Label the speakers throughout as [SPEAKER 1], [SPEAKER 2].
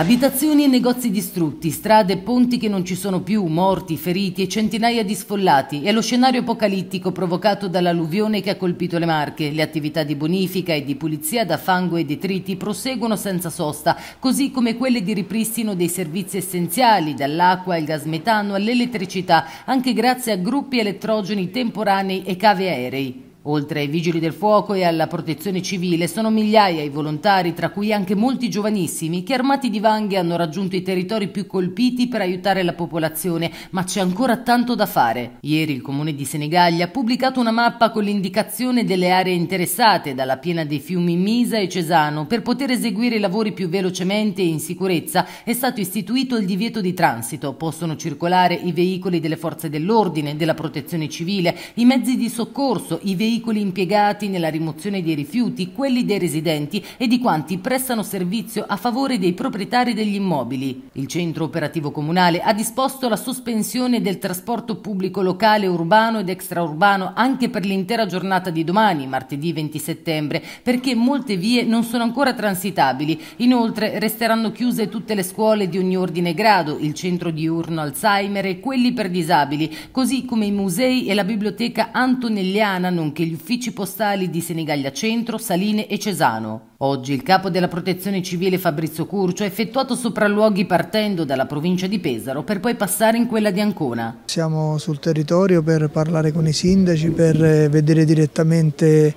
[SPEAKER 1] Abitazioni e negozi distrutti, strade e ponti che non ci sono più, morti, feriti e centinaia di sfollati. È lo scenario apocalittico provocato dall'alluvione che ha colpito le Marche. Le attività di bonifica e di pulizia da fango e detriti proseguono senza sosta, così come quelle di ripristino dei servizi essenziali, dall'acqua al gas metano all'elettricità, anche grazie a gruppi elettrogeni temporanei e cave aerei. Oltre ai vigili del fuoco e alla protezione civile sono migliaia i volontari, tra cui anche molti giovanissimi, che armati di vanghe hanno raggiunto i territori più colpiti per aiutare la popolazione, ma c'è ancora tanto da fare. Ieri il comune di Senegaglia ha pubblicato una mappa con l'indicazione delle aree interessate dalla piena dei fiumi Misa e Cesano. Per poter eseguire i lavori più velocemente e in sicurezza è stato istituito il divieto di transito. Possono circolare i veicoli delle forze dell'ordine, della protezione civile, i mezzi di soccorso, i veicoli veicoli impiegati nella rimozione dei rifiuti, quelli dei residenti e di quanti prestano servizio a favore dei proprietari degli immobili. Il centro operativo comunale ha disposto la sospensione del trasporto pubblico locale urbano ed extraurbano anche per l'intera giornata di domani, martedì 20 settembre, perché molte vie non sono ancora transitabili. Inoltre resteranno chiuse tutte le scuole di ogni ordine e grado, il centro diurno Alzheimer e quelli per disabili, così come i musei e la biblioteca antonelliana, nonché anche gli uffici postali di Senigallia Centro, Saline e Cesano. Oggi il capo della protezione civile Fabrizio Curcio ha effettuato sopralluoghi partendo dalla provincia di Pesaro per poi passare in quella di Ancona.
[SPEAKER 2] Siamo sul territorio per parlare con i sindaci, per eh, vedere direttamente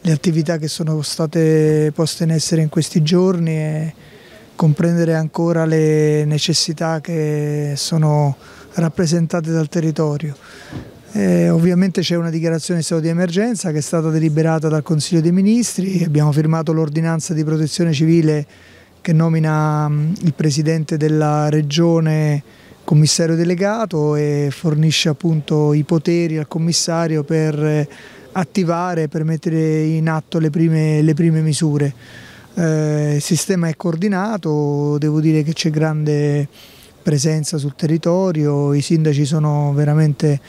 [SPEAKER 2] le attività che sono state poste in essere in questi giorni e comprendere ancora le necessità che sono rappresentate dal territorio. Eh, ovviamente c'è una dichiarazione di stato di emergenza che è stata deliberata dal Consiglio dei Ministri, abbiamo firmato l'ordinanza di protezione civile che nomina mm, il Presidente della Regione commissario delegato e fornisce appunto i poteri al commissario per eh, attivare, per mettere in atto le prime, le prime misure. Eh, il sistema è coordinato, devo dire che c'è grande presenza sul territorio, i sindaci sono veramente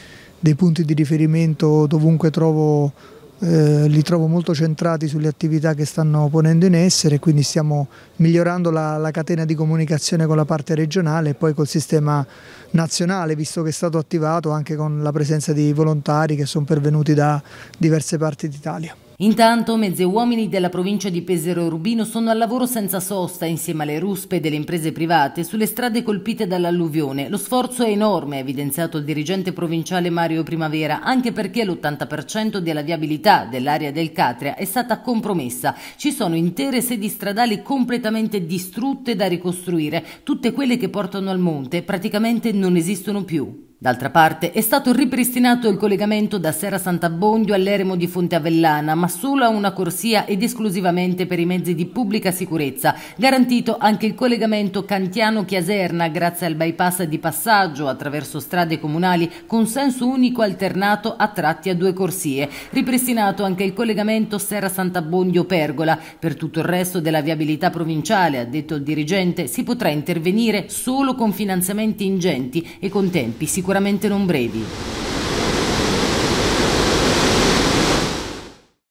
[SPEAKER 2] dei punti di riferimento dovunque trovo, eh, li trovo molto centrati sulle attività che stanno ponendo in essere, quindi stiamo migliorando la, la catena di comunicazione con la parte regionale e poi col sistema nazionale, visto che è stato attivato anche con la presenza di volontari che sono pervenuti da diverse parti d'Italia.
[SPEAKER 1] Intanto mezzi uomini della provincia di Pesero e sono al lavoro senza sosta insieme alle ruspe delle imprese private sulle strade colpite dall'alluvione. Lo sforzo è enorme, ha evidenziato il dirigente provinciale Mario Primavera, anche perché l'80% della viabilità dell'area del Catria è stata compromessa. Ci sono intere sedi stradali completamente distrutte da ricostruire, tutte quelle che portano al monte praticamente non esistono più. D'altra parte è stato ripristinato il collegamento da Serra Sant'Abbondio all'eremo di Fonte Avellana, ma solo a una corsia ed esclusivamente per i mezzi di pubblica sicurezza. Garantito anche il collegamento Cantiano-Chiaserna grazie al bypass di passaggio attraverso strade comunali con senso unico alternato a tratti a due corsie. Ripristinato anche il collegamento Serra Sant'Abbondio-Pergola. Per tutto il resto della viabilità provinciale, ha detto il dirigente, si potrà intervenire solo con finanziamenti ingenti e con tempi sicuramente sicuramente non brevi.